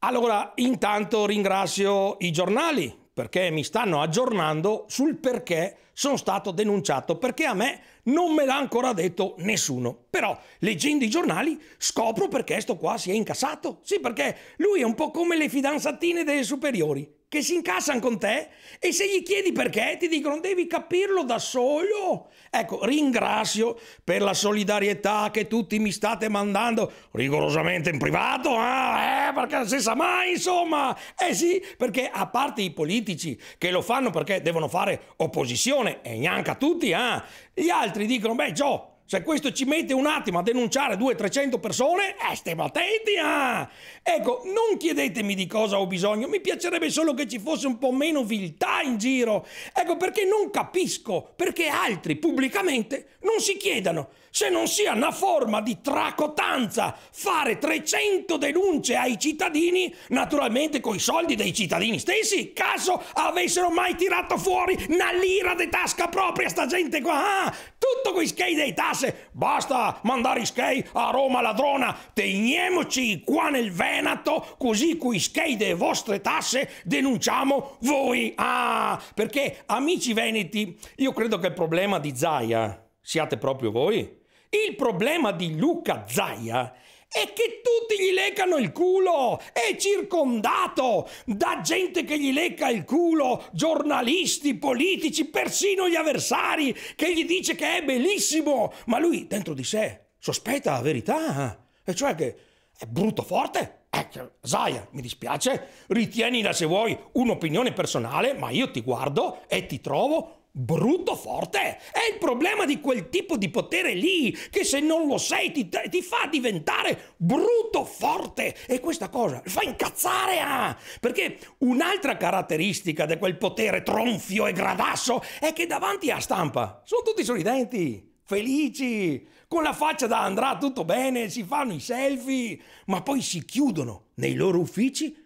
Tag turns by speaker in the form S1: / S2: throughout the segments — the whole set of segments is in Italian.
S1: Allora, intanto ringrazio i giornali perché mi stanno aggiornando sul perché sono stato denunciato, perché a me non me l'ha ancora detto nessuno. Però leggendo i giornali scopro perché sto qua si è incassato. Sì, perché lui è un po' come le fidanzatine delle superiori che si incassano con te e se gli chiedi perché ti dicono devi capirlo da solo. Ecco, ringrazio per la solidarietà che tutti mi state mandando, rigorosamente in privato, ah, eh, perché si sa mai, insomma. Eh sì, perché a parte i politici che lo fanno perché devono fare opposizione e neanche a tutti, eh, gli altri dicono, beh, Gio, se cioè, questo ci mette un attimo a denunciare 200-300 persone, eh, stiamo attenti! Eh. Ecco, non chiedetemi di cosa ho bisogno, mi piacerebbe solo che ci fosse un po' meno viltà in giro. Ecco perché non capisco perché altri pubblicamente non si chiedano se non sia una forma di tracotanza fare 300 denunce ai cittadini, naturalmente coi soldi dei cittadini stessi, caso avessero mai tirato fuori una lira di tasca propria sta gente qua. Ah, soprattutto quei skate dei tasse. Basta mandare i skate a Roma ladrona. Teniamoci qua nel Veneto, così coi skate delle vostre tasse denunciamo voi. Ah, perché amici veneti, io credo che il problema di Zaia siate proprio voi. Il problema di Luca Zaia è è che tutti gli leccano il culo. È circondato da gente che gli lecca il culo, giornalisti, politici, persino gli avversari, che gli dice che è bellissimo, ma lui dentro di sé sospetta la verità, eh? e cioè che è brutto forte. Ecco, eh, Zaya, mi dispiace, ritienila se vuoi un'opinione personale, ma io ti guardo e ti trovo brutto forte. È il problema di quel tipo di potere lì, che se non lo sei ti, ti fa diventare brutto forte. E questa cosa fa incazzare, ah! Perché un'altra caratteristica di quel potere tronfio e gradasso è che davanti a stampa sono tutti sorridenti, felici, con la faccia da andrà tutto bene, si fanno i selfie, ma poi si chiudono nei loro uffici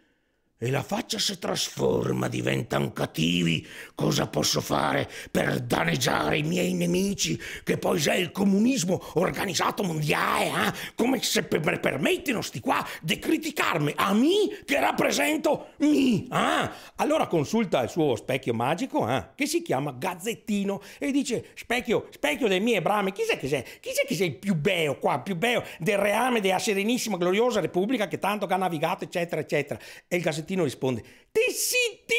S1: e la faccia si trasforma, diventan cattivi, cosa posso fare per danneggiare i miei nemici, che poi c'è il comunismo organizzato mondiale, eh? come se per, permettono sti qua di criticarmi a me che rappresento mi. Eh? Allora consulta il suo specchio magico, eh? che si chiama Gazzettino, e dice, specchio, specchio dei miei brami, chissà che sei, chissà che sei il più beo qua, più beo del reame della serenissima, gloriosa Repubblica che tanto che ha navigato, eccetera, eccetera. E il Gazzettino Valentino risponde TCT!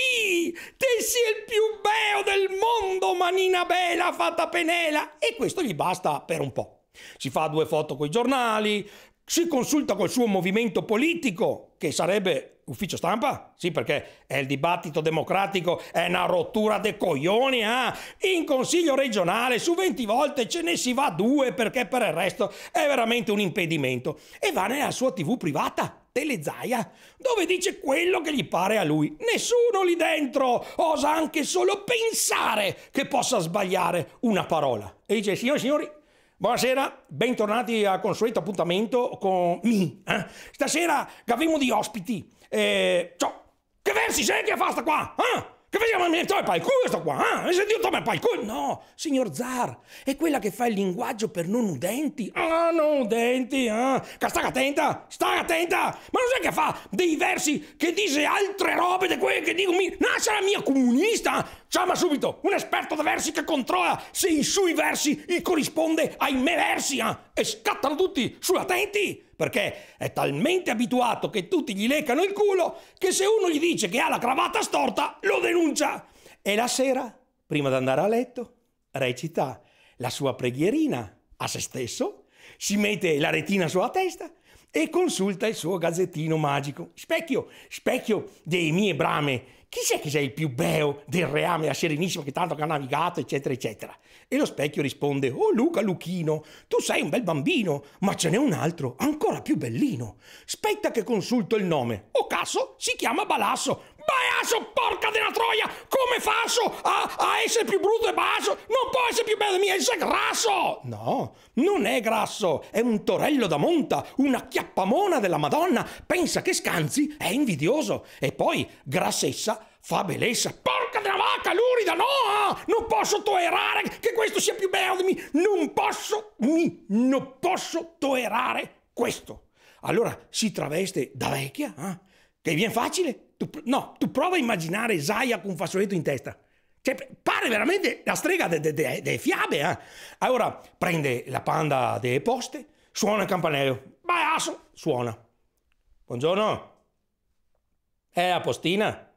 S1: Te sei il più beo del mondo, manina bella fatta penela! E questo gli basta per un po'. Si fa due foto coi giornali, si consulta col suo movimento politico, che sarebbe ufficio stampa? Sì, perché è il dibattito democratico, è una rottura de coglioni, eh? In consiglio regionale su 20 volte ce ne si va due perché per il resto è veramente un impedimento. E va nella sua tv privata telezaia dove dice quello che gli pare a lui. Nessuno lì dentro osa anche solo pensare che possa sbagliare una parola. E dice, signori e signori, Buonasera, bentornati al consueto appuntamento con me. Eh? Stasera abbiamo di ospiti. Eh, ciao. Che versi sei che fa sta qua? Eh? Che facciamo? Mi toglie pal culo sto qua? Ah, mi sentito toglie pal culo? No, signor Zar, è quella che fa il linguaggio per non udenti. Ah, non udenti, ah. Che sta attenta, sta attenta. Ma non sai che fa dei versi che dice altre robe di quelle che dico mi... c'è la mia comunista. Chiama subito un esperto di versi che controlla se i suoi versi corrisponde ai me versi, ah e scattano tutti sulla TNT perché è talmente abituato che tutti gli leccano il culo che se uno gli dice che ha la cravatta storta lo denuncia. E la sera, prima di andare a letto, recita la sua preghierina a se stesso, si mette la retina sulla testa e consulta il suo gazzettino magico. Specchio, specchio dei miei brame, chi c'è che sei il più beo del reame, la serenissima che tanto ha navigato, eccetera, eccetera. E lo specchio risponde, oh Luca Luchino, tu sei un bel bambino, ma ce n'è un altro, ancora più bellino. Spetta che consulto il nome. Oh casso, si chiama Balasso, ma porca della troia! Come faccio a, a, essere più brutto e basso? Non può essere più bello di me, essere grasso! No, non è grasso, è un torello da monta, una chiappamona della Madonna. Pensa che scanzi, è invidioso. E poi, grassessa fa bellezza. Porca della vacca, lurida, no! Ah! Non posso tollerare che questo sia più bello di me! Non posso, mi, non posso tollerare questo! Allora si traveste da vecchia, eh? Che viene facile? Tu, no, tu prova a immaginare Zaya con un fazzoletto in testa. Cioè, pare veramente la strega delle fiabe. Eh? Allora prende la panda delle poste, suona il campanello. Vai, suona. Buongiorno. È la postina?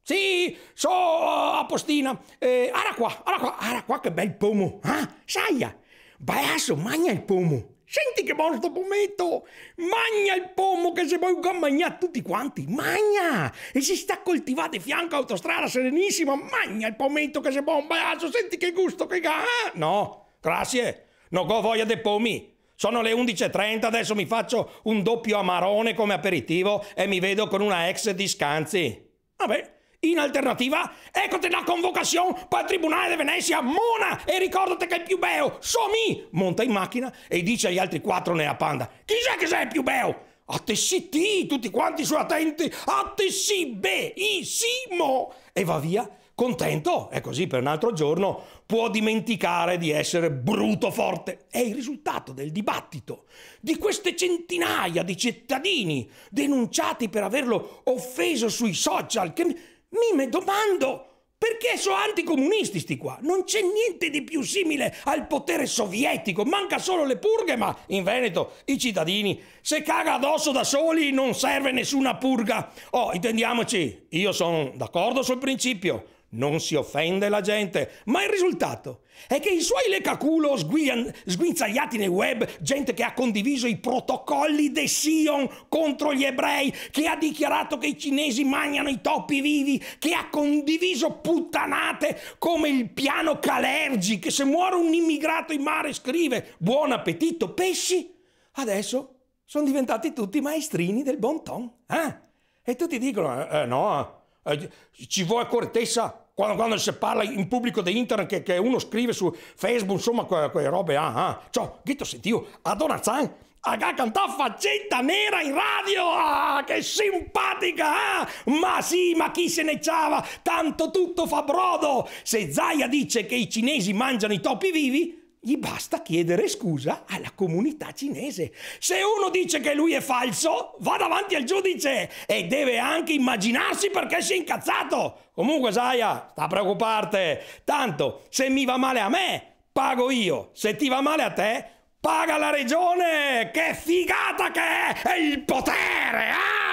S1: Sì, so la postina. Eh, ara qua, ara qua, ara qua che bel pomo. Ah, eh. Saia, vai magna il pomo. Senti che mostro pometto! Magna il pomo che se vuoi vogliono mangiare tutti quanti! Magna! E si sta coltivando di fianco autostrada serenissima! Magna il pometto che se bacio! Senti che gusto che ga! Eh? No, grazie! Non ho voglia dei pomi! Sono le 11.30, adesso mi faccio un doppio amarone come aperitivo e mi vedo con una ex di Scanzi. Vabbè, in alternativa, eccoti la convocazione per il Tribunale di Venezia, mona! E ricordate che il più beo, so mi! Monta in macchina e dice agli altri quattro nella panda, chi sei che sei il più beo? A te ti, tutti quanti sono attenti, attessi, be, i, si, mo! E va via contento e così per un altro giorno può dimenticare di essere bruto forte. È il risultato del dibattito di queste centinaia di cittadini denunciati per averlo offeso sui social che mi domando perché sono anticomunisti sti qua? Non c'è niente di più simile al potere sovietico, manca solo le purghe, ma in Veneto i cittadini se caga addosso da soli non serve nessuna purga. Oh, intendiamoci, io sono d'accordo sul principio, non si offende la gente, ma il risultato è che i suoi lecaculo sguian, sguinzagliati nel web, gente che ha condiviso i protocolli de Sion contro gli ebrei, che ha dichiarato che i cinesi mangiano i topi vivi, che ha condiviso puttanate come il piano Calergi, che se muore un immigrato in mare scrive buon appetito, pesci, adesso sono diventati tutti maestrini del bon ton. Eh? E tutti dicono, eh, eh no, eh, ci vuole correttezza quando, quando, si parla in pubblico di internet che, che uno scrive su Facebook, insomma, quelle, quelle robe, ah, ah. Cioè, Ghito sentivo, a Donazzan, ha cantato faccetta nera in radio, ah, che simpatica, ah. ma sì, ma chi se ne ciava, tanto tutto fa brodo. Se Zaya dice che i cinesi mangiano i topi vivi, gli basta chiedere scusa alla comunità cinese. Se uno dice che lui è falso, va davanti al giudice e deve anche immaginarsi perché si è incazzato. Comunque, Zaya, sta a preoccuparti. Tanto, se mi va male a me, pago io. Se ti va male a te, paga la regione. Che figata che è! È il potere! Ah!